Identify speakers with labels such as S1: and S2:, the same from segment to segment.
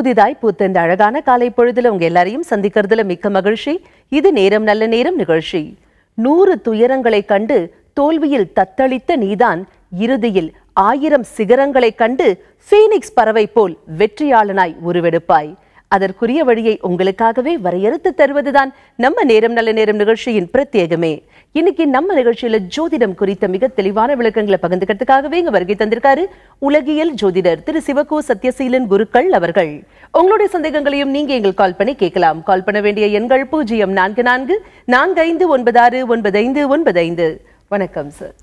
S1: புதிதாய் பூத்த இந்த அழகான காலை பொழுதுல உங்க எல்லாரையும் சந்திக்கிறதுல மிக்க மகிழ்ச்சி இது நேரம் நல்ல நேரம் நிகழ்ச்சி நூறு துயரங்களை கண்டு தோல்வியில் தத்தளித்த நீதான் இறுதியில் ஆயிரம் சிகரங்களை கண்டு ஃபீனிக்ஸ் பறவை போல் வெற்றியாளனாய் உருவெடுப்பாய் அதற்குரிய வழியை உங்களுக்காகவே வரையறுத்து தருவதுதான் நம்ம நேரம் நல்ல நேரம் நிகழ்ச்சியின் பிரத்யேகமே இன்னைக்கு நம்ம நிகழ்ச்சியில ஜோதிடம் குறித்த மிக தெளிவான விளக்கங்களை பகிர்ந்துக்கிறதுக்காகவே இங்க வருகை தந்திருக்காரு உலகியல் ஜோதிடர் திரு சிவகோ சத்யசீலன் குருக்கள் அவர்கள் உங்களுடைய சந்தேகங்களையும் நீங்க எங்கள் கால் பண்ணி கேட்கலாம் கால் பண்ண வேண்டிய எண்கள் பூஜ்ஜியம் நான்கு நான்கு நான்கு ஐந்து ஒன்பது ஆறு ஒன்பது ஐந்து ஒன்பது ஐந்து வணக்கம் சார்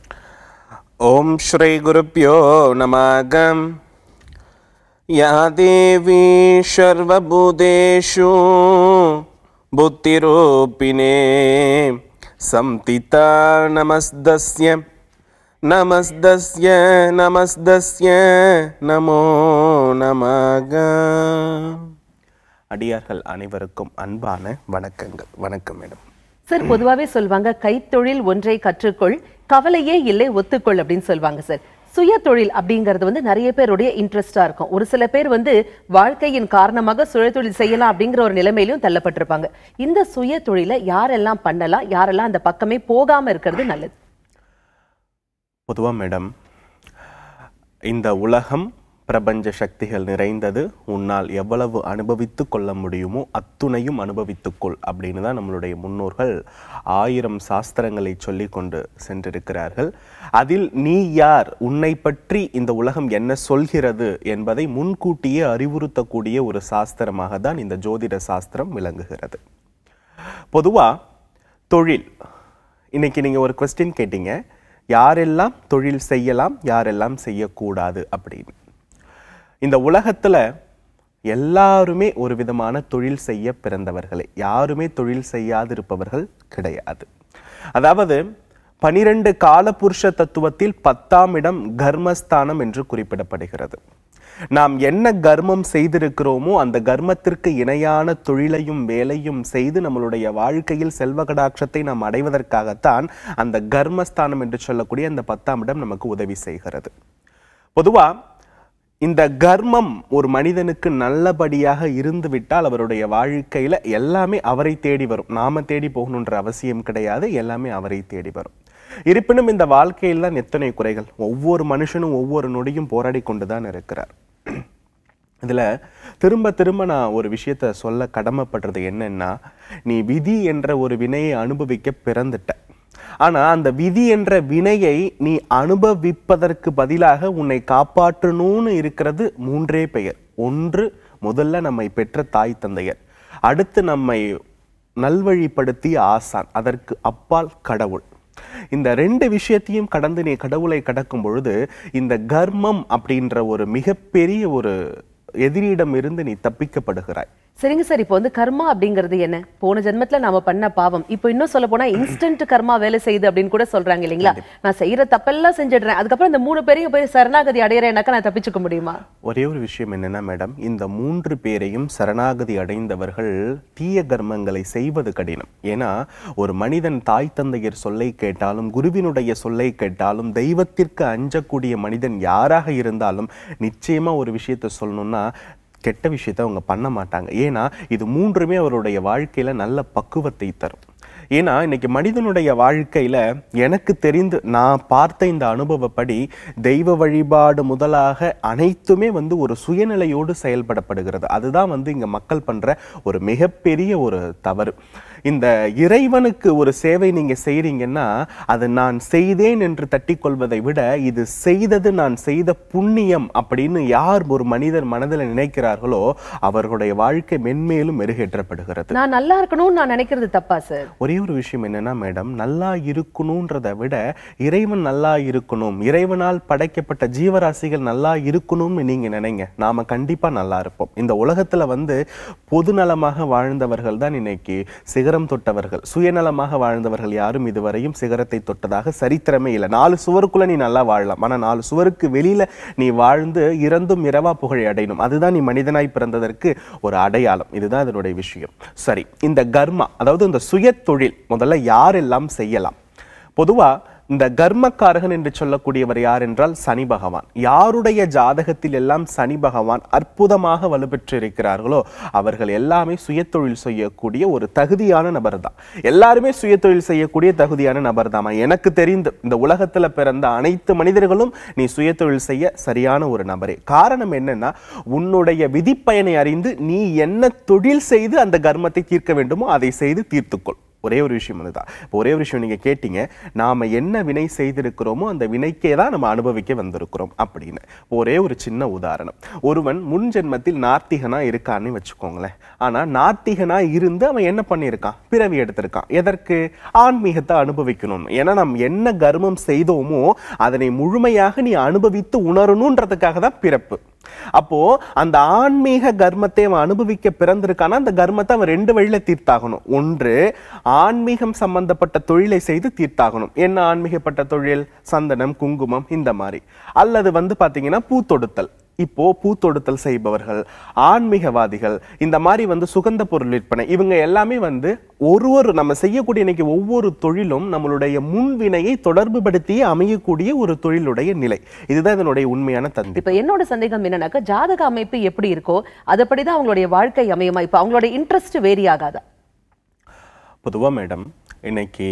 S2: ஓம் ஸ்ரீ குருப்பியோ நமாகம் या देवी सर्वभूतेषु बुद्धिरूपिणे संतिता नमस्दस्य नमस्दस्य नमस्दस्य நமோ நமக அடியார்கள் அனைவருக்கும் அன்பான வணக்கங்கள் வணக்கம் மேடம்
S1: சார் பொதுவாகவே சொல்லுவாங்க கைத்தொழில் ஒன்றை கற்றுக்கொள் கவலையே இல்லை ஒத்துக்கொள் அப்படின்னு சொல்லுவாங்க சார் சுய தொழில் அப்படிங்கிறது வந்து நிறைய பேருடைய இன்ட்ரெஸ்டாக இருக்கும் ஒரு சில பேர் வந்து வாழ்க்கையின் காரணமாக சுய தொழில் செய்யலாம் அப்படிங்கிற ஒரு நிலைமையிலும் தள்ளப்பட்டிருப்பாங்க இந்த சுய தொழிலை யாரெல்லாம் பண்ணலாம் யாரெல்லாம் அந்த பக்கமே போகாமல் இருக்கிறது நல்லது
S2: பொதுவாக மேடம் இந்த உலகம் பிரபஞ்ச சக்திகள் நிறைந்தது உன்னால் எவ்வளவு அனுபவித்து கொள்ள முடியுமோ அத்துணையும் அனுபவித்துக்கொள் அப்படின்னு தான் நம்மளுடைய முன்னோர்கள் ஆயிரம் சாஸ்திரங்களை சொல்லி கொண்டு சென்றிருக்கிறார்கள் அதில் நீ யார் உன்னை பற்றி இந்த உலகம் என்ன சொல்கிறது என்பதை முன்கூட்டியே அறிவுறுத்தக்கூடிய ஒரு சாஸ்திரமாக தான் இந்த ஜோதிட சாஸ்திரம் விளங்குகிறது பொதுவாக தொழில் இன்றைக்கி நீங்கள் ஒரு கொஸ்டின் கேட்டீங்க யாரெல்லாம் தொழில் செய்யலாம் யாரெல்லாம் செய்யக்கூடாது அப்படின்னு இந்த உலகத்தில் எல்லாருமே ஒரு விதமான தொழில் செய்ய பிறந்தவர்களே யாருமே தொழில் செய்யாது இருப்பவர்கள் கிடையாது அதாவது பனிரெண்டு காலபுருஷ தத்துவத்தில் பத்தாம் இடம் கர்மஸ்தானம் என்று குறிப்பிடப்படுகிறது நாம் என்ன கர்மம் செய்திருக்கிறோமோ அந்த கர்மத்திற்கு இணையான தொழிலையும் வேலையும் செய்து நம்மளுடைய வாழ்க்கையில் செல்வ கடாட்சத்தை நாம் அடைவதற்காகத்தான் அந்த கர்மஸ்தானம் என்று சொல்லக்கூடிய அந்த பத்தாம் இடம் நமக்கு உதவி செய்கிறது பொதுவாக இந்த கர்மம் ஒரு மனிதனுக்கு நல்லபடியாக இருந்துவிட்டால் அவருடைய வாழ்க்கையில் எல்லாமே அவரை தேடி வரும் நாம தேடி போகணுன்ற அவசியம் கிடையாது எல்லாமே அவரை தேடி வரும் இருப்பினும் இந்த வாழ்க்கையில் தான் எத்தனை குறைகள் ஒவ்வொரு மனுஷனும் ஒவ்வொரு நொடியும் போராடி கொண்டு தான் இருக்கிறார் இதில் திரும்ப திரும்ப நான் ஒரு விஷயத்த சொல்ல கடமைப்படுறது என்னென்னா நீ விதி என்ற ஒரு வினையை அனுபவிக்க பிறந்துட்ட ஆனால் அந்த விதி என்ற வினையை நீ அனுபவிப்பதற்கு பதிலாக உன்னை காப்பாற்றணும்னு இருக்கிறது மூன்றே பெயர் ஒன்று முதல்ல நம்மை பெற்ற தாய் தந்தையர் அடுத்து நம்மை நல்வழிப்படுத்திய ஆசான் அதற்கு அப்பால் கடவுள் இந்த ரெண்டு விஷயத்தையும் கடந்து நீ கடவுளை கடக்கும் பொழுது இந்த கர்மம் அப்படின்ற ஒரு மிகப்பெரிய ஒரு எதிரியிடம் இருந்து நீ தப்பிக்கப்படுகிறாய்
S1: சரிங்க சார் இப்போ வந்து கர்மா அப்படிங்கிறது என்ன போன ஜென்மத்தில் நாம பண்ண பாவம் இப்போ இன்னும் சொல்ல போனால் இன்ஸ்டன்ட் கர்மா வேலை செய்யுது அப்படின்னு கூட சொல்றாங்க இல்லைங்களா நான் செய்யற தப்பெல்லாம் செஞ்சிடுறேன் அதுக்கப்புறம் இந்த மூணு பேரையும் போய் சரணாகதி அடையிறேனாக்கா நான் தப்பிச்சுக்க முடியுமா
S2: ஒரே ஒரு விஷயம் என்னன்னா மேடம் இந்த மூன்று பேரையும் சரணாகதி அடைந்தவர்கள் தீய கர்மங்களை செய்வது கடினம் ஏன்னா ஒரு மனிதன் தாய் தந்தையர் சொல்லை கேட்டாலும் குருவினுடைய சொல்லை கேட்டாலும் தெய்வத்திற்கு அஞ்சக்கூடிய மனிதன் யாராக இருந்தாலும் நிச்சயமா ஒரு விஷயத்தை சொல்லணும்னா கெட்ட விஷயத்தை அவங்க பண்ண மாட்டாங்க ஏன்னா இது மூன்றுமே அவருடைய வாழ்க்கையில் நல்ல பக்குவத்தை தரும் ஏன்னா இன்றைக்கி மனிதனுடைய வாழ்க்கையில் எனக்கு தெரிந்து நான் பார்த்த இந்த அனுபவப்படி தெய்வ வழிபாடு முதலாக அனைத்துமே வந்து ஒரு சுயநிலையோடு செயல்படப்படுகிறது அதுதான் வந்து இங்கே மக்கள் பண்ணுற ஒரு மிகப்பெரிய ஒரு தவறு இந்த இறைவனுக்கு ஒரு சேவை நீங்கள் செய்கிறீங்கன்னா அது நான் செய்தேன் என்று தட்டிக்கொள்வதை விட இது செய்தது நான் செய்த புண்ணியம் அப்படின்னு யார் ஒரு மனிதர் மனதில் நினைக்கிறார்களோ அவர்களுடைய வாழ்க்கை மென்மேலும் மெருகேற்றப்படுகிறது
S1: நான் நல்லா இருக்கணும்னு நான் நினைக்கிறது தப்பா சார்
S2: ஒரே ஒரு விஷயம் என்னன்னா மேடம் நல்லா இருக்கணும்ன்றதை விட இறைவன் நல்லா இருக்கணும் இறைவனால் படைக்கப்பட்ட ஜீவராசிகள் நல்லா இருக்கணும்னு நீங்கள் நினைங்க நாம கண்டிப்பாக நல்லா இருப்போம் இந்த உலகத்தில் வந்து பொதுநலமாக வாழ்ந்தவர்கள் தான் இன்னைக்கு சிகர சிகரம் தொட்டவர்கள் சுயநலமாக வாழ்ந்தவர்கள் யாரும் இதுவரையும் சிகரத்தை தொட்டதாக சரித்திரமே இல்லை நாலு சுவருக்குள்ள நீ நல்லா வாழலாம் ஆனால் நாலு சுவருக்கு வெளியில நீ வாழ்ந்து இறந்தும் இரவா புகழை அடையணும் அதுதான் நீ மனிதனாய் பிறந்ததற்கு ஒரு அடையாளம் இதுதான் அதனுடைய விஷயம் சரி இந்த கர்மா அதாவது இந்த சுய தொழில் முதல்ல யாரெல்லாம் செய்யலாம் பொதுவாக இந்த கர்மக்காரகன் என்று சொல்லக்கூடியவர் யார் என்றால் சனி பகவான் யாருடைய ஜாதகத்தில் எல்லாம் சனி பகவான் அற்புதமாக வலுப்பெற்று இருக்கிறார்களோ அவர்கள் எல்லாமே சுயத்தொழில் செய்யக்கூடிய ஒரு தகுதியான நபர் தான் எல்லாருமே சுயத்தொழில் செய்யக்கூடிய தகுதியான நபர் தான் எனக்கு தெரிந்து இந்த உலகத்தில் பிறந்த அனைத்து மனிதர்களும் நீ சுயத்தொழில் செய்ய சரியான ஒரு நபரே காரணம் என்னன்னா உன்னுடைய விதிப்பயனை அறிந்து நீ என்ன தொழில் செய்து அந்த கர்மத்தை தீர்க்க வேண்டுமோ அதை செய்து தீர்த்துக்கொள் ஒரே ஒரு விஷயம் வந்துதான் இப்போ ஒரே ஒரு விஷயம் நீங்கள் கேட்டீங்க நாம் என்ன வினை செய்திருக்கிறோமோ அந்த வினைக்கே தான் நம்ம அனுபவிக்க வந்திருக்கிறோம் அப்படின்னு ஒரே ஒரு சின்ன உதாரணம் ஒருவன் முன் ஜென்மத்தில் நார்த்திகனாக இருக்கான்னு வச்சுக்கோங்களேன் ஆனால் நார்த்திகனாக இருந்து அவன் என்ன பண்ணியிருக்கான் பிறவி எடுத்திருக்கான் எதற்கு ஆன்மீகத்தை அனுபவிக்கணும்னு ஏன்னா நாம் என்ன கர்மம் செய்தோமோ அதனை முழுமையாக நீ அனுபவித்து உணரணுன்றதுக்காக தான் பிறப்பு அப்போ அந்த ஆன்மீக கர்மத்தை அவன் அனுபவிக்க பிறந்திருக்கான அந்த கர்மத்தை அவன் ரெண்டு வழியில தீர்த்தாகணும் ஒன்று ஆன்மீகம் சம்பந்தப்பட்ட தொழிலை செய்து தீர்த்தாகணும் என்ன ஆன்மீகப்பட்ட தொழில் சந்தனம் குங்குமம் இந்த மாதிரி அல்லது வந்து பாத்தீங்கன்னா பூ தொடுத்தல் இப்போ பூத்தொடுத்தல் செய்பவர்கள் ஆன்மீகவாதிகள் இந்த மாதிரி வந்து சுகந்த பொருள் விற்பனை இவங்க எல்லாமே வந்து ஒரு ஒரு நம்ம செய்யக்கூடிய இன்னைக்கு ஒவ்வொரு தொழிலும் நம்மளுடைய முன்வினையை தொடர்பு படுத்தி அமையக்கூடிய ஒரு தொழிலுடைய நிலை இதுதான் இதனுடைய உண்மையான தந்தி
S1: இப்போ என்னோட சந்தேகம் என்னன்னாக்கா ஜாதக அமைப்பு எப்படி இருக்கோ அதைப்படி தான் அவங்களுடைய வாழ்க்கை அமையமா இப்போ அவங்களுடைய இன்ட்ரெஸ்ட் வேரி
S2: பொதுவாக மேடம் இன்னைக்கு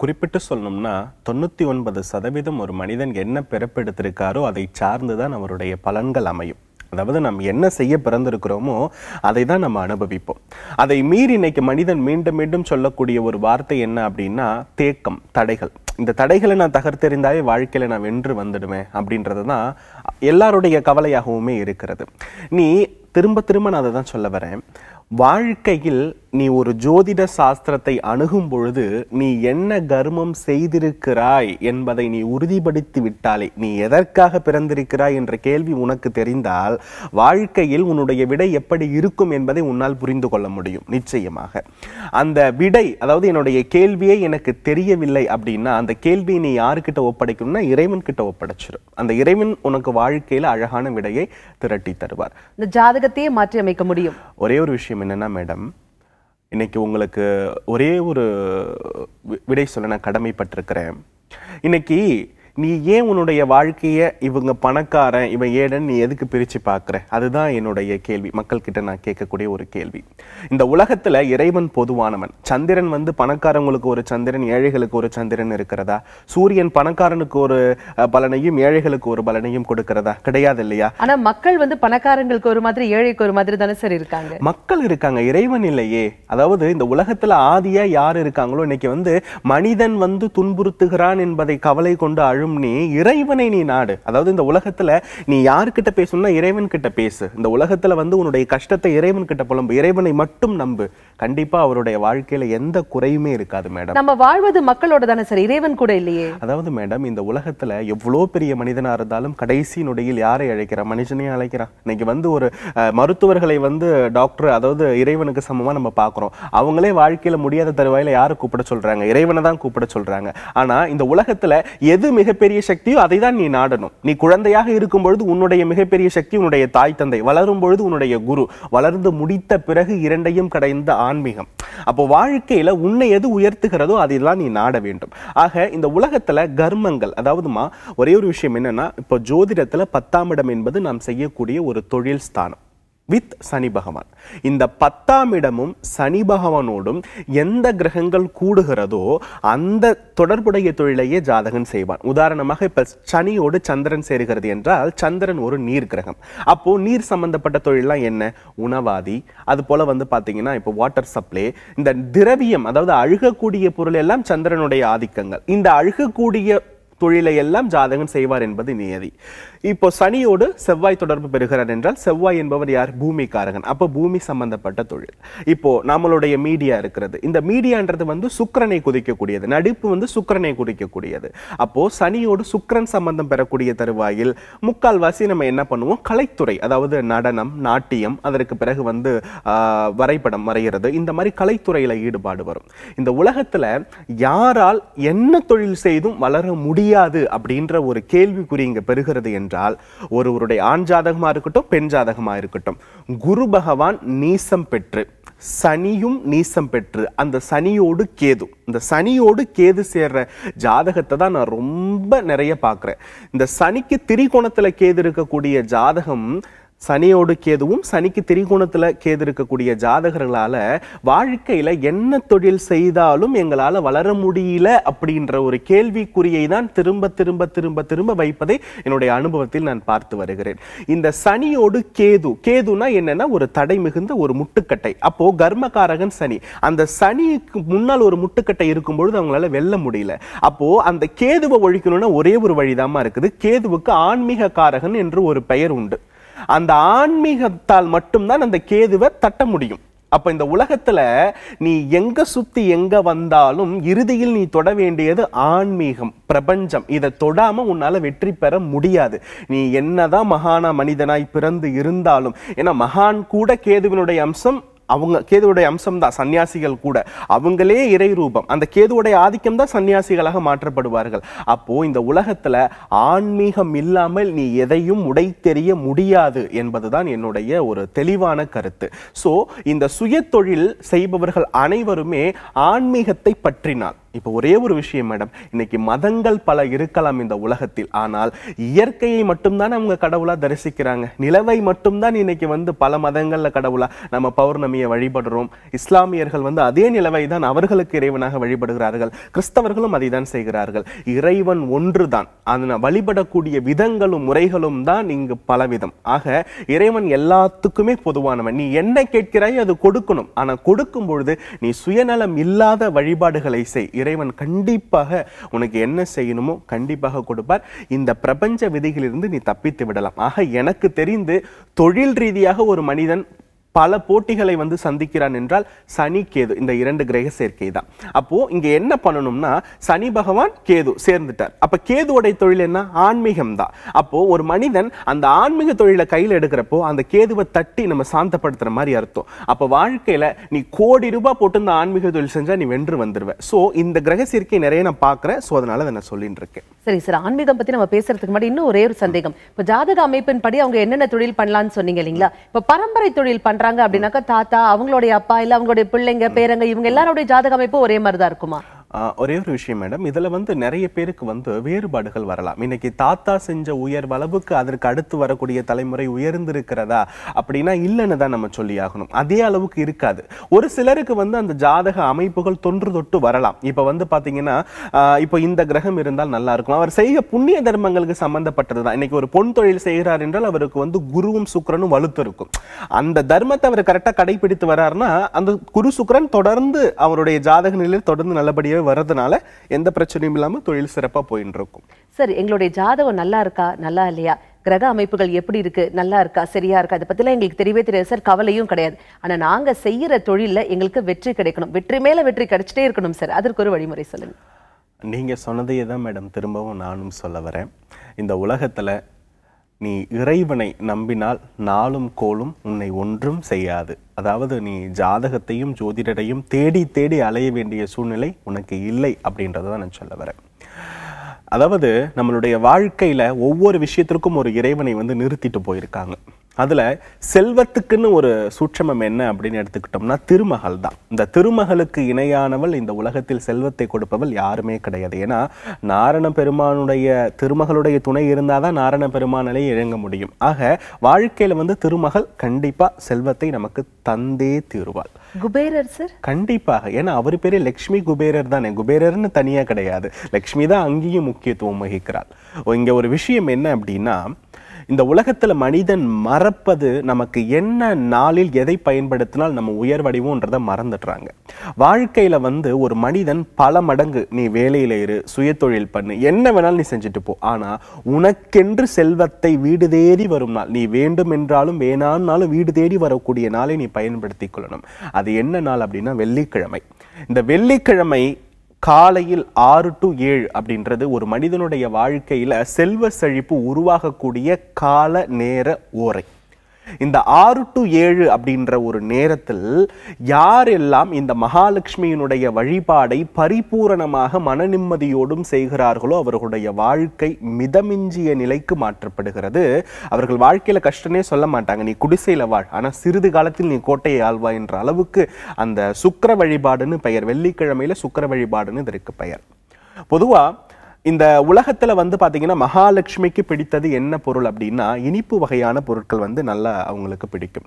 S2: குறிப்பிட்டு சொல்லணும்னா தொண்ணூற்றி ஒன்பது சதவீதம் ஒரு மனிதன் என்ன பிறப்பெடுத்திருக்காரோ அதை சார்ந்து தான் அவருடைய பலன்கள் அமையும் அதாவது நம்ம என்ன செய்ய பிறந்திருக்கிறோமோ அதை தான் நம்ம அனுபவிப்போம் அதை மீறி இன்னைக்கு மனிதன் மீண்டும் மீண்டும் சொல்லக்கூடிய ஒரு வார்த்தை என்ன அப்படின்னா தேக்கம் தடைகள் இந்த தடைகளை நான் தகர்த்தெறிந்தாவே வாழ்க்கையில் நான் வென்று வந்துடுவேன் அப்படின்றது தான் எல்லாருடைய கவலையாகவுமே இருக்கிறது நீ திரும்ப திரும்ப நான் அதை தான் சொல்ல வரேன் வாழ்க்கையில் நீ ஒரு ஜோதிட சாஸ்திரத்தை அணுகும் பொழுது நீ என்ன கர்மம் செய்திருக்கிறாய் என்பதை நீ உறுதிப்படுத்தி விட்டாலே நீ எதற்காக பிறந்திருக்கிறாய் என்ற கேள்வி உனக்கு தெரிந்தால் வாழ்க்கையில் உன்னுடைய விடை எப்படி இருக்கும் என்பதை உன்னால் புரிந்து கொள்ள முடியும் நிச்சயமாக அந்த விடை அதாவது என்னுடைய கேள்வியே எனக்கு தெரியவில்லை அப்படின்னா அந்த கேள்வியை நீ யாருக்கிட்ட ஒப்படைக்கணும்னா இறைவன் கிட்ட ஒப்படைச்சிடும் அந்த இறைவன் உனக்கு வாழ்க்கையில் அழகான விடையை திரட்டி தருவார்
S1: இந்த ஜாதகத்தையே மாற்றி அமைக்க முடியும்
S2: ஒரே ஒரு விஷயம் என்னன்னா மேடம் இன்றைக்கி உங்களுக்கு ஒரே ஒரு விடை சொல்ல நான் கடமைப்பட்டிருக்கிறேன் இன்றைக்கி நீ ஏன் உன்னுடைய வாழ்க்கையை இவங்க பணக்காரன் இவன் ஏடன் நீ எதுக்கு பிரித்து பார்க்குற அதுதான் என்னுடைய கேள்வி மக்கள் கிட்ட நான் கேட்கக்கூடிய ஒரு கேள்வி இந்த உலகத்தில் இறைவன் பொதுவானவன் சந்திரன் வந்து பணக்காரங்களுக்கு ஒரு சந்திரன் ஏழைகளுக்கு ஒரு சந்திரன் இருக்கிறதா சூரியன் பணக்காரனுக்கு ஒரு பலனையும் ஏழைகளுக்கு ஒரு பலனையும் கொடுக்கிறதா கிடையாது இல்லையா
S1: ஆனால் மக்கள் வந்து பணக்காரங்களுக்கு ஒரு மாதிரி ஏழைக்கு ஒரு மாதிரி தானே சரி இருக்காங்க
S2: மக்கள் இருக்காங்க இறைவன் இல்லையே அதாவது இந்த உலகத்தில் ஆதியாக யார் இருக்காங்களோ இன்னைக்கு வந்து மனிதன் வந்து துன்புறுத்துகிறான் என்பதை கவலை கொண்டு அழும் வரும் நீ இறைவனை நீ நாடு அதாவது இந்த உலகத்தில் நீ யாருக்கிட்ட பேசணும்னா இறைவன் கிட்ட பேசு இந்த உலகத்தில் வந்து உன்னுடைய கஷ்டத்தை இறைவன் கிட்ட புலம்பு இறைவனை மட்டும் நம்பு கண்டிப்பா அவருடைய வாழ்க்கையில எந்த குறையுமே இருக்காது மேடம் நம்ம
S1: வாழ்வது மக்களோட தானே சார் இறைவன் கூட இல்லையே
S2: அதாவது மேடம் இந்த உலகத்துல எவ்வளோ பெரிய மனிதனா இருந்தாலும் கடைசி நொடியில் யாரை அழைக்கிறான் மனுஷனையும் அழைக்கிறான் இன்னைக்கு வந்து ஒரு மருத்துவர்களை வந்து டாக்டர் அதாவது இறைவனுக்கு சமமா நம்ம பாக்குறோம் அவங்களே வாழ்க்கையில முடியாத தருவாயில யாரு கூப்பிட சொல்றாங்க இறைவனை தான் கூப்பிட சொல்றாங்க ஆனா இந்த உலகத்துல எது மிக மிகப்பெரிய சக்தியோ அதை தான் நீ நாடணும் நீ குழந்தையாக இருக்கும் பொழுது உன்னுடைய மிகப்பெரிய சக்தி உன்னுடைய தாய் தந்தை வளரும் பொழுது உன்னுடைய குரு வளர்ந்து முடித்த பிறகு இரண்டையும் கடைந்த ஆன்மீகம் அப்போ வாழ்க்கையில உன்னை எது உயர்த்துகிறதோ அதைதான் நீ நாட வேண்டும் ஆக இந்த உலகத்துல கர்மங்கள் அதாவதுமா ஒரே ஒரு விஷயம் என்னன்னா இப்போ ஜோதிடத்துல பத்தாம் இடம் என்பது நாம் செய்யக்கூடிய ஒரு தொழில் ஸ்தானம் வித் சனி பகவான் இந்த பத்தாம் இடமும் சனி பகவானோடும் எந்த கிரகங்கள் கூடுகிறதோ அந்த தொடர்புடைய தொழிலையே ஜாதகன் செய்வான் உதாரணமாக இப்போ சனியோடு சந்திரன் சேருகிறது என்றால் சந்திரன் ஒரு நீர் கிரகம் அப்போ நீர் சம்பந்தப்பட்ட தொழிலாம் என்ன உணவாதி அது போல வந்து பார்த்தீங்கன்னா இப்போ வாட்டர் சப்ளை இந்த திரவியம் அதாவது அழுகக்கூடிய பொருள் எல்லாம் சந்திரனுடைய ஆதிக்கங்கள் இந்த அழுகக்கூடிய தொழிலை எல்லாம் ஜாதகன் செய்வார் என்பது நியதி இப்போ சனியோடு செவ்வாய் தொடர்பு பெறுகிறார் என்றால் செவ்வாய் என்பவர் யார் பூமிக்காரகன் அப்போ பூமி சம்பந்தப்பட்ட தொழில் இப்போ நம்மளுடைய மீடியா இருக்கிறது இந்த மீடியான்றது வந்து சுக்கரனை குதிக்கக்கூடியது நடிப்பு வந்து சுக்கரனை குதிக்கக்கூடியது அப்போ சனியோடு சுக்கரன் சம்பந்தம் பெறக்கூடிய தருவாயில் முக்கால்வாசி நம்ம என்ன பண்ணுவோம் கலைத்துறை அதாவது நடனம் நாட்டியம் அதற்கு பிறகு வந்து வரைபடம் வரைகிறது இந்த மாதிரி கலைத்துறையில் ஈடுபாடு வரும் இந்த உலகத்தில் யாரால் என்ன தொழில் செய்தும் வளர முடியாது அப்படின்ற ஒரு கேள்விக்குறி இங்கே பெறுகிறது என்று என்றால் ஒருவருடைய ஆண் ஜாதகமாக இருக்கட்டும் பெண் ஜாதகமாக இருக்கட்டும் குரு பகவான் நீசம் பெற்று சனியும் நீசம் பெற்று அந்த சனியோடு கேது இந்த சனியோடு கேது சேர்ற ஜாதகத்தை தான் நான் ரொம்ப நிறைய பார்க்குறேன் இந்த சனிக்கு திரிகோணத்தில் கேது இருக்கக்கூடிய ஜாதகம் சனியோடு கேதுவும் சனிக்கு திரிகோணத்தில் கேது இருக்கக்கூடிய ஜாதகர்களால் வாழ்க்கையில் என்ன தொழில் செய்தாலும் எங்களால் வளர முடியல அப்படின்ற ஒரு கேள்விக்குறியை தான் திரும்ப திரும்ப திரும்ப திரும்ப வைப்பதை என்னுடைய அனுபவத்தில் நான் பார்த்து வருகிறேன் இந்த சனியோடு கேது கேதுனா என்னன்னா ஒரு தடை மிகுந்த ஒரு முட்டுக்கட்டை அப்போ கர்மகாரகன் சனி அந்த சனிக்கு முன்னால் ஒரு முட்டுக்கட்டை இருக்கும்பொழுது அவங்களால வெல்ல முடியல அப்போ அந்த கேதுவை ஒழிக்கணும்னா ஒரே ஒரு வழிதாமா இருக்குது கேதுவுக்கு ஆன்மீக காரகன் என்று ஒரு பெயர் உண்டு அந்த ஆன்மீகத்தால் மட்டும்தான் அந்த கேதுவை தட்ட முடியும் அப்ப இந்த உலகத்துல நீ எங்க சுத்தி எங்க வந்தாலும் இறுதியில் நீ தொட வேண்டியது ஆன்மீகம் பிரபஞ்சம் இதை தொடாம உன்னால வெற்றி பெற முடியாது நீ என்னதான் மகானா மனிதனாய் பிறந்து இருந்தாலும் ஏன்னா மகான் கூட கேதுவினுடைய அம்சம் அவங்க கேதுவுடைய அம்சம் தான் சன்னியாசிகள் கூட அவங்களே இறை ரூபம் அந்த கேதுவுடைய ஆதிக்கம் தான் சன்னியாசிகளாக மாற்றப்படுவார்கள் அப்போ இந்த உலகத்துல ஆன்மீகம் இல்லாமல் நீ எதையும் உடை தெரிய முடியாது என்பதுதான் என்னுடைய ஒரு தெளிவான கருத்து ஸோ இந்த சுய தொழில் செய்பவர்கள் அனைவருமே ஆன்மீகத்தை பற்றினால் இப்போ ஒரே ஒரு விஷயம் மேடம் இன்னைக்கு மதங்கள் பல இருக்கலாம் இந்த உலகத்தில் ஆனால் இயற்கையை மட்டும்தான் அவங்க கடவுளா தரிசிக்கிறாங்க நிலவை மட்டும்தான் இன்னைக்கு வந்து பல மதங்கள்ல கடவுளா நம்ம பௌர்ணமியை வழிபடுறோம் இஸ்லாமியர்கள் வந்து அதே நிலவை தான் அவர்களுக்கு இறைவனாக வழிபடுகிறார்கள் கிறிஸ்தவர்களும் அதை தான் செய்கிறார்கள் இறைவன் ஒன்று தான் அதனை வழிபடக்கூடிய விதங்களும் முறைகளும் தான் இங்கு பலவிதம் ஆக இறைவன் எல்லாத்துக்குமே பொதுவானவன் நீ என்ன கேட்கிறாய் அது கொடுக்கணும் ஆனால் கொடுக்கும் பொழுது நீ சுயநலம் இல்லாத வழிபாடுகளை செய் இறைவன் கண்டிப்பாக உனக்கு என்ன செய்யணுமோ கண்டிப்பாக கொடுப்பார் இந்த பிரபஞ்ச விதிகளிலிருந்து நீ தப்பித்து விடலாம் ஆக எனக்கு தெரிந்து தொழில் ரீதியாக ஒரு மனிதன் பல போட்டிகளை வந்து சந்திக்கிறான் என்றால் சனி கேது இந்த இரண்டு கிரக சேர்க்கை தான் அப்போ இங்க என்ன பண்ணணும்னா சனி பகவான் கேது சேர்ந்துட்டார் அப்ப உடைய தொழில் என்ன ஆன்மீகம் தான் அப்போ ஒரு மனிதன் அந்த ஆன்மீக தொழிலை கையில் எடுக்கிறப்போ அந்த கேதுவை தட்டி நம்ம சாந்தப்படுத்துற மாதிரி அர்த்தம் அப்ப வாழ்க்கையில நீ கோடி ரூபாய் போட்டு இந்த ஆன்மீக தொழில் செஞ்சா நீ வென்று வந்துருவ சோ இந்த கிரக சேர்க்கை நிறைய நான் பாக்குறேன் சோ அதனால நான் சொல்லிட்டு இருக்கேன்
S1: சரி சார் ஆன்மீகம் பத்தி நம்ம பேசுறதுக்கு முன்னாடி இன்னும் ஒரே ஒரு சந்தேகம் இப்போ ஜாதக அமைப்பின் படி அவங்க என்னென்ன தொழில் பண்ணலாம்னு சொன்னீங்க இல்லைங்களா இப்ப பரம்பரை தொழில் பண்ற வராங்க அப்படின்னாக்கா தாத்தா அவங்களுடைய அப்பா இல்ல அவங்களுடைய பிள்ளைங்க பேரங்க இவங்க எல்லாருடைய ஜாதக அமைப்பு ஒரே மாதிரிதான் இருக்குமா
S2: ஒரே ஒரு விஷயம் மேடம் இதில் வந்து நிறைய பேருக்கு வந்து வேறுபாடுகள் வரலாம் இன்னைக்கு தாத்தா செஞ்ச உயர்வளவுக்கு அதற்கு அடுத்து வரக்கூடிய தலைமுறை உயர்ந்திருக்கிறதா அப்படின்னா இல்லைன்னு தான் நம்ம சொல்லி ஆகணும் அதே அளவுக்கு இருக்காது ஒரு சிலருக்கு வந்து அந்த ஜாதக அமைப்புகள் தொன்று தொட்டு வரலாம் இப்போ வந்து பார்த்தீங்கன்னா இப்போ இந்த கிரகம் இருந்தால் நல்லா இருக்கும் அவர் செய்ய புண்ணிய தர்மங்களுக்கு சம்பந்தப்பட்டது தான் இன்னைக்கு ஒரு பொன் தொழில் செய்கிறார் என்றால் அவருக்கு வந்து குருவும் சுக்கரனும் வலுத்து இருக்கும் அந்த தர்மத்தை அவர் கரெக்டாக கடைபிடித்து வராருன்னா அந்த குரு சுக்கரன் தொடர்ந்து அவருடைய ஜாதக நிலையில் தொடர்ந்து நல்லபடியாக நிறைய வரதுனால எந்த பிரச்சனையும் இல்லாமல் தொழில் சிறப்பாக போயின்னு இருக்கும்
S1: சார் எங்களுடைய ஜாதகம் நல்லா இருக்கா நல்லா இல்லையா கிரக அமைப்புகள் எப்படி இருக்கு நல்லா இருக்கா சரியா இருக்கா அதை பத்திலாம் எங்களுக்கு தெரியவே தெரியாது சார் கவலையும் கிடையாது ஆனா நாங்க செய்யற தொழில எங்களுக்கு வெற்றி கிடைக்கணும் வெற்றி மேல வெற்றி கிடைச்சிட்டே இருக்கணும் சார் அதற்கு ஒரு வழிமுறை சொல்லுங்க
S2: நீங்க சொன்னதையே தான் மேடம் திரும்பவும் நானும் சொல்ல வரேன் இந்த உலகத்துல நீ இறைவனை நம்பினால் நாளும் கோலும் உன்னை ஒன்றும் செய்யாது அதாவது நீ ஜாதகத்தையும் ஜோதிடரையும் தேடி தேடி அலைய வேண்டிய சூழ்நிலை உனக்கு இல்லை அப்படின்றத தான் நான் சொல்ல வரேன் அதாவது நம்மளுடைய வாழ்க்கையில் ஒவ்வொரு விஷயத்திற்கும் ஒரு இறைவனை வந்து நிறுத்திட்டு போயிருக்காங்க அதில் செல்வத்துக்குன்னு ஒரு சூட்சமம் என்ன அப்படின்னு எடுத்துக்கிட்டோம்னா திருமகள் தான் இந்த திருமகளுக்கு இணையானவள் இந்த உலகத்தில் செல்வத்தை கொடுப்பவள் யாருமே கிடையாது ஏன்னா நாரண பெருமானுடைய திருமகளுடைய துணை இருந்தால் தான் நாரண பெருமானாலே இழங்க முடியும் ஆக வாழ்க்கையில் வந்து திருமகள் கண்டிப்பாக செல்வத்தை நமக்கு தந்தே தீருவாள் குபேரர் சார் கண்டிப்பாக ஏன்னா அவர் பேரே லக்ஷ்மி குபேரர் தானே குபேரர்னு தனியாக கிடையாது லக்ஷ்மி தான் அங்கேயும் முக்கியத்துவம் வகிக்கிறாள் இங்கே ஒரு விஷயம் என்ன அப்படின்னா இந்த உலகத்தில் மனிதன் மறப்பது நமக்கு என்ன நாளில் எதை பயன்படுத்தினால் நம்ம உயர் வடிவோன்றதை மறந்துடுறாங்க வாழ்க்கையில் வந்து ஒரு மனிதன் பல மடங்கு நீ வேலையில் இரு சுயத்தொழில் பண்ணு என்ன வேணாலும் நீ செஞ்சுட்டு போ ஆனால் உனக்கென்று செல்வத்தை வீடு தேடி வரும் நாள் நீ வேண்டும் என்றாலும் வேணாம்னாலும் வீடு தேடி வரக்கூடிய நாளை நீ பயன்படுத்தி கொள்ளணும் அது என்ன நாள் அப்படின்னா வெள்ளிக்கிழமை இந்த வெள்ளிக்கிழமை காலையில் ஆறு டு ஏழு அப்படின்றது ஒரு மனிதனுடைய வாழ்க்கையில் செல்வ செழிப்பு உருவாகக்கூடிய கால நேர ஓரை இந்த ஆறு டு ஏழு அப்படின்ற ஒரு நேரத்தில் யாரெல்லாம் இந்த மகாலட்சுமியினுடைய வழிபாடை பரிபூரணமாக மன நிம்மதியோடும் செய்கிறார்களோ அவர்களுடைய வாழ்க்கை மிதமிஞ்சிய நிலைக்கு மாற்றப்படுகிறது அவர்கள் வாழ்க்கையில் கஷ்டமே சொல்ல மாட்டாங்க நீ குடிசையில் வாழ் ஆனால் சிறிது காலத்தில் நீ கோட்டையை ஆழ்வா என்ற அளவுக்கு அந்த சுக்கர வழிபாடுன்னு பெயர் வெள்ளிக்கிழமையில் சுக்கர வழிபாடுன்னு இதற்கு பெயர் பொதுவாக இந்த உலகத்தில் வந்து பார்த்தீங்கன்னா மகாலட்சுமிக்கு பிடித்தது என்ன பொருள் அப்படின்னா இனிப்பு வகையான பொருட்கள் வந்து நல்லா அவங்களுக்கு பிடிக்கும்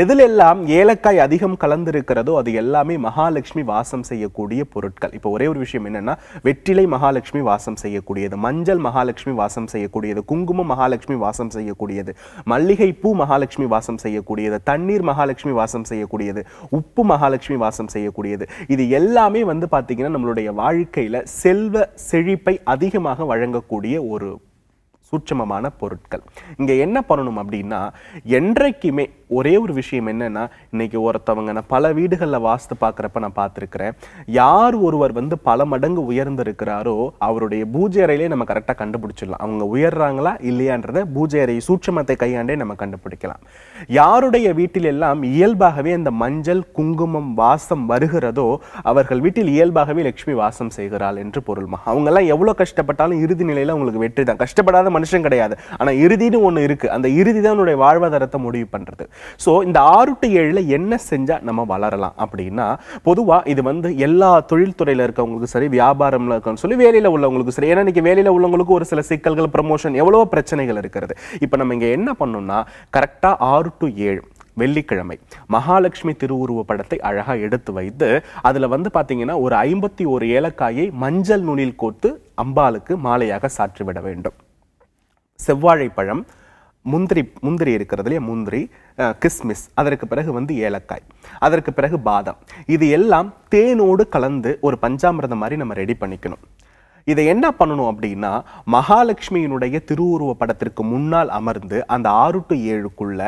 S2: எதில் எல்லாம் ஏலக்காய் அதிகம் கலந்திருக்கிறதோ அது எல்லாமே மகாலட்சுமி வாசம் செய்யக்கூடிய பொருட்கள் இப்போ ஒரே ஒரு விஷயம் என்னென்னா வெற்றிலை மகாலட்சுமி வாசம் செய்யக்கூடியது மஞ்சள் மகாலட்சுமி வாசம் செய்யக்கூடியது குங்குமம் மகாலட்சுமி வாசம் செய்யக்கூடியது மல்லிகை பூ மகாலட்சுமி வாசம் செய்யக்கூடியது தண்ணீர் மகாலட்சுமி வாசம் செய்யக்கூடியது உப்பு மகாலட்சுமி வாசம் செய்யக்கூடியது இது எல்லாமே வந்து பார்த்தீங்கன்னா நம்மளுடைய வாழ்க்கையில் செல்வ செழிப்பை அது அதிகமாக வழங்கக்கூடிய ஒரு சூட்சமமான பொருட்கள் இங்கே என்ன பண்ணணும் அப்படின்னா என்றைக்குமே ஒரே ஒரு விஷயம் என்னென்னா இன்றைக்கி ஒருத்தவங்க நான் பல வீடுகளில் வாஸ்து பார்க்குறப்ப நான் பார்த்துருக்குறேன் யார் ஒருவர் வந்து பல மடங்கு உயர்ந்திருக்கிறாரோ அவருடைய பூஜை அறையிலே நம்ம கரெக்டாக கண்டுபிடிச்சிடலாம் அவங்க உயர்றாங்களா இல்லையான்றத பூஜை அறை சூட்சமத்தை கையாண்டே நம்ம கண்டுபிடிக்கலாம் யாருடைய வீட்டில் எல்லாம் இயல்பாகவே அந்த மஞ்சள் குங்குமம் வாசம் வருகிறதோ அவர்கள் வீட்டில் இயல்பாகவே லட்சுமி வாசம் செய்கிறாள் என்று பொருள்மா அவங்கெல்லாம் எவ்வளோ கஷ்டப்பட்டாலும் இறுதி நிலையில் அவங்களுக்கு வெற்றி தான் கஷ்டப்படாத மனுஷன் கிடையாது ஆனால் இறுதின்னு ஒன்று இருக்குது அந்த இறுதி தான் அவனுடைய வாழ்வாதாரத்தை முடிவு பண்ணுறது ஸோ இந்த ஆறு டு ஏழில் என்ன செஞ்சால் நம்ம வளரலாம் அப்படின்னா பொதுவாக இது வந்து எல்லா தொழில்துறையில் இருக்கவங்களுக்கும் சரி வியாபாரம்ல இருக்கணும் சொல்லி வேலையில் உள்ளவங்களுக்கும் சரி ஏன்னா இன்றைக்கி வேலையில் உள்ளவங்களுக்கு ஒரு சில சிக்கல்கள் ப்ரமோஷன் எவ்வளோ பிரச்சனைகள் இருக்கிறது இப்போ நம்ம இங்கே என்ன பண்ணோம்னா கரெக்டாக ஆறு டு ஏழு வெள்ளிக்கிழமை மகாலட்சுமி திருவுருவ படத்தை அழகாக எடுத்து வைத்து அதில் வந்து பார்த்தீங்கன்னா ஒரு ஐம்பத்தி ஒரு ஏலக்காயை மஞ்சள் நுனில் கோத்து அம்பாளுக்கு மாலையாக சாற்றிவிட வேண்டும் செவ்வாழைப்பழம் பழம் முந்திரி முந்திரி இருக்கிறது இல்லையா முந்திரி கிஸ்மிஸ் அதற்கு பிறகு வந்து ஏலக்காய் அதற்கு பிறகு பாதம் இது எல்லாம் தேனோடு கலந்து ஒரு பஞ்சாமிரதம் மாதிரி நம்ம ரெடி பண்ணிக்கணும் இதை என்ன பண்ணணும் அப்படின்னா மகாலட்சுமியினுடைய திருவுருவ படத்திற்கு முன்னால் அமர்ந்து அந்த ஆறு டு ஏழுக்குள்ள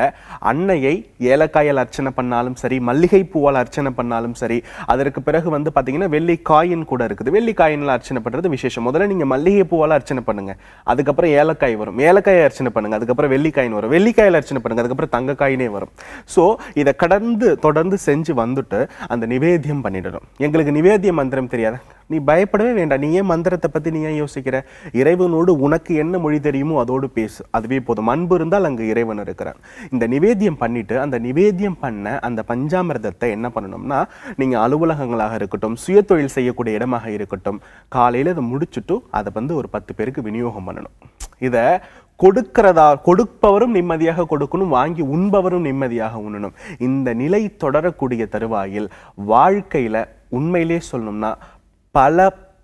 S2: அன்னையை ஏலக்காயால் அர்ச்சனை பண்ணாலும் சரி மல்லிகை பூவால் அர்ச்சனை பண்ணாலும் சரி அதற்கு பிறகு வந்து பார்த்தீங்கன்னா வெள்ளி காயின் கூட இருக்குது வெள்ளி காயினில் அர்ச்சனை பண்ணுறது விசேஷம் முதல்ல நீங்கள் மல்லிகை பூவால் அர்ச்சனை பண்ணுங்க அதுக்கப்புறம் ஏலக்காய் வரும் ஏலக்காயை அர்ச்சனை பண்ணுங்க அதுக்கப்புறம் வெள்ளிக்காயின் வரும் வெள்ளிக்காயில் அர்ச்சனை பண்ணுங்க அதுக்கப்புறம் தங்கக்காயினே வரும் ஸோ இதை கடந்து தொடர்ந்து செஞ்சு வந்துட்டு அந்த நிவேத்தியம் பண்ணிடணும் எங்களுக்கு நிவேத்திய மந்திரம் தெரியாது நீ பயப்படவே வேண்டாம் நீ ஏன் மந்திரத்தை மதத்தை பற்றி நீ ஏன் யோசிக்கிற இறைவனோடு உனக்கு என்ன மொழி தெரியுமோ அதோடு பேசு அதுவே போதும் அன்பு இருந்தால் அங்கே இறைவன் இருக்கிறான் இந்த நிவேத்தியம் பண்ணிட்டு அந்த நிவேத்தியம் பண்ண அந்த பஞ்சாமிரதத்தை என்ன பண்ணணும்னா நீங்கள் அலுவலகங்களாக இருக்கட்டும் சுய தொழில் செய்யக்கூடிய இடமாக இருக்கட்டும் காலையில் அதை முடிச்சுட்டு அதை வந்து ஒரு பத்து பேருக்கு விநியோகம் பண்ணணும் இதை கொடுக்கிறதா கொடுப்பவரும் நிம்மதியாக கொடுக்கணும் வாங்கி உண்பவரும் நிம்மதியாக உண்ணணும் இந்த நிலை தொடரக்கூடிய தருவாயில் வாழ்க்கையில் உண்மையிலே சொல்லணும்னா பல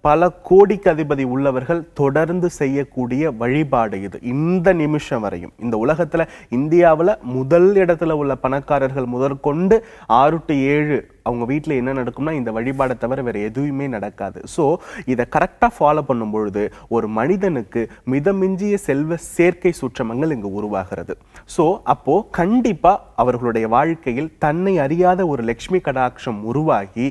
S2: பல கோடிக்கதிபதி உள்ளவர்கள் தொடர்ந்து செய்யக்கூடிய வழிபாடு இது இந்த நிமிஷம் வரையும் இந்த உலகத்தில் இந்தியாவில் முதல் இடத்துல உள்ள பணக்காரர்கள் முதற்கொண்டு ஆறு டு ஏழு அவங்க வீட்டில் என்ன நடக்கும்னா இந்த வழிபாடை தவிர வேறு எதுவுமே நடக்காது ஸோ இதை கரெக்டாக ஃபாலோ பண்ணும்பொழுது ஒரு மனிதனுக்கு மிதமிஞ்சிய செல்வ சேர்க்கை சுற்றமங்கள் இங்கு உருவாகிறது ஸோ அப்போது கண்டிப்பாக அவர்களுடைய வாழ்க்கையில் தன்னை அறியாத ஒரு லக்ஷ்மி கடாட்சம் உருவாகி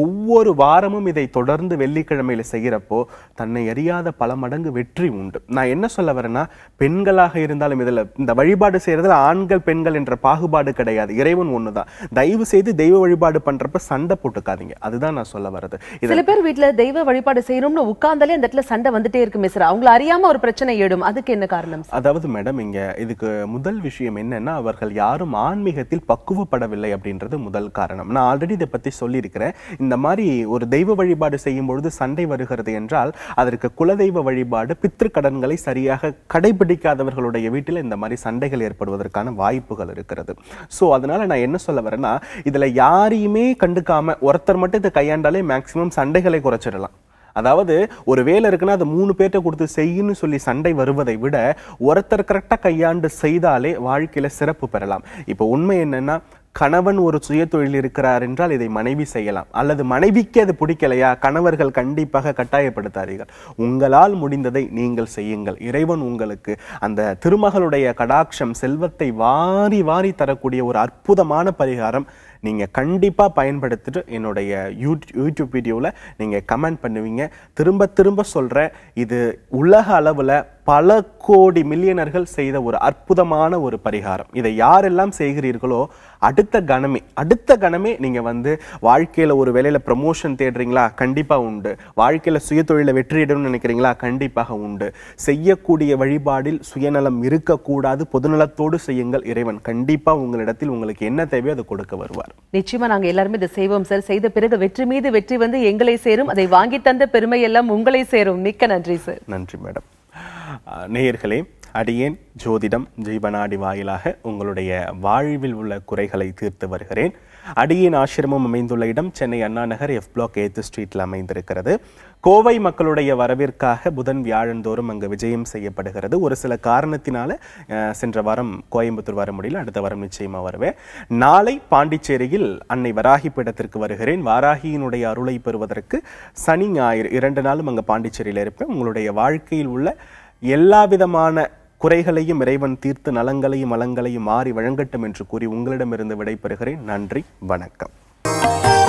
S2: ஒவ்வொரு வாரமும் இதை தொடர்ந்து வெள்ளிக்கிழமையில் செய்கிறப்போ தன்னை அறியாத பல மடங்கு வெற்றி உண்டு நான் என்ன சொல்ல வரேன்னா பெண்களாக இருந்தாலும் இதில் இந்த வழிபாடு செய்கிறதுல ஆண்கள் பெண்கள் என்ற பாகுபாடு கிடையாது இறைவன் ஒன்று தான் தயவு செய்து தெய்வ வழிபாடு பண்ண பண்றப்ப சண்டை போட்டுக்காதீங்க அதுதான் நான் சொல்ல வரது சில
S1: பேர் வீட்டுல தெய்வ வழிபாடு செய்யறோம்னு உட்கார்ந்தாலே அந்த இடத்துல சண்டை வந்துட்டே இருக்கு மிஸ்ரா அவங்கள அறியாம ஒரு பிரச்சனை ஏடும் அதுக்கு என்ன காரணம்
S2: அதாவது மேடம் இங்க இதுக்கு முதல் விஷயம் என்னன்னா அவர்கள் யாரும் ஆன்மீகத்தில் பக்குவப்படவில்லை அப்படின்றது முதல் காரணம் நான் ஆல்ரெடி இதை பத்தி சொல்லியிருக்கிறேன் இந்த மாதிரி ஒரு தெய்வ வழிபாடு செய்யும் பொழுது சண்டை வருகிறது என்றால் அதற்கு குலதெய்வ வழிபாடு பித்திருக்கடன்களை சரியாக கடைபிடிக்காதவர்களுடைய வீட்டில் இந்த மாதிரி சண்டைகள் ஏற்படுவதற்கான வாய்ப்புகள் இருக்கிறது ஸோ அதனால நான் என்ன சொல்ல வரேன்னா இதில் யாரையுமே எதையுமே கண்டுக்காம ஒருத்தர் மட்டும் இதை கையாண்டாலே மேக்சிமம் சண்டைகளை குறைச்சிடலாம் அதாவது ஒரு வேலை இருக்குன்னா அதை மூணு பேர்கிட்ட கொடுத்து செய்யுன்னு சொல்லி சண்டை வருவதை விட ஒருத்தர் கரெக்டாக கையாண்டு செய்தாலே வாழ்க்கையில் சிறப்பு பெறலாம் இப்போ உண்மை என்னன்னா கணவன் ஒரு சுய தொழில் இருக்கிறார் என்றால் இதை மனைவி செய்யலாம் அல்லது மனைவிக்கு அது பிடிக்கலையா கணவர்கள் கண்டிப்பாக கட்டாயப்படுத்தாதீர்கள் உங்களால் முடிந்ததை நீங்கள் செய்யுங்கள் இறைவன் உங்களுக்கு அந்த திருமகளுடைய கடாட்சம் செல்வத்தை வாரி வாரி தரக்கூடிய ஒரு அற்புதமான பரிகாரம் நீங்கள் கண்டிப்பாக பயன்படுத்திட்டு என்னுடைய யூடியூப் யூடியூப் வீடியோவில் நீங்கள் கமெண்ட் பண்ணுவீங்க திரும்ப திரும்ப சொல்கிறேன் இது உலக அளவில் பல கோடி மில்லியனர்கள் செய்த ஒரு அற்புதமான ஒரு பரிகாரம் இதை யாரெல்லாம் செய்கிறீர்களோ அடுத்த கணமே அடுத்த கணமே நீங்கள் வந்து வாழ்க்கையில் ஒரு வேலையில் ப்ரமோஷன் தேடுறீங்களா கண்டிப்பாக உண்டு வாழ்க்கையில் சுயதொழிலை வெற்றியிடணும்னு நினைக்கிறீங்களா கண்டிப்பாக உண்டு செய்யக்கூடிய வழிபாடில் சுயநலம் இருக்கக்கூடாது பொதுநலத்தோடு செய்யுங்கள் இறைவன் கண்டிப்பாக உங்களிடத்தில் உங்களுக்கு என்ன தேவையோ அதை கொடுக்க வருவார்
S1: நிச்சயமாக நாங்கள் எல்லாருமே இதை செய்வோம் சார் செய்த பிறகு வெற்றி மீது வெற்றி வந்து எங்களை சேரும் அதை வாங்கி தந்த பெருமை எல்லாம் உங்களை சேரும் மிக்க நன்றி சார்
S2: நன்றி மேடம் நேயர்களே அடியேன் ஜோதிடம் ஜீவநாடி வாயிலாக உங்களுடைய வாழ்வில் உள்ள குறைகளை தீர்த்து வருகிறேன் அடியின் ஆசிரமம் அமைந்துள்ள இடம் Chennai Anna Nagar F block eight ஸ்ட்ரீட்டில் அமைந்திருக்கிறது கோவை மக்களுடைய வரவிற்காக புதன் வியாழந்தோறும் அங்கு விஜயம் செய்யப்படுகிறது ஒரு சில காரணத்தினால சென்ற வாரம் கோயம்புத்தூர் வர முடியல அடுத்த வாரம் நிச்சயமா வருவேன் நாளை பாண்டிச்சேரியில் அன்னை வராகி பீடத்திற்கு வருகிறேன் வாராகியினுடைய அருளை பெறுவதற்கு சனி ஞாயிறு இரண்டு நாளும் அங்கே பாண்டிச்சேரியில் இருப்பேன் உங்களுடைய வாழ்க்கையில் உள்ள எல்லா விதமான குறைகளையும் இறைவன் தீர்த்து நலங்களையும் மலங்களையும் மாறி வழங்கட்டும் என்று கூறி உங்களிடமிருந்து விடைபெறுகிறேன் நன்றி வணக்கம்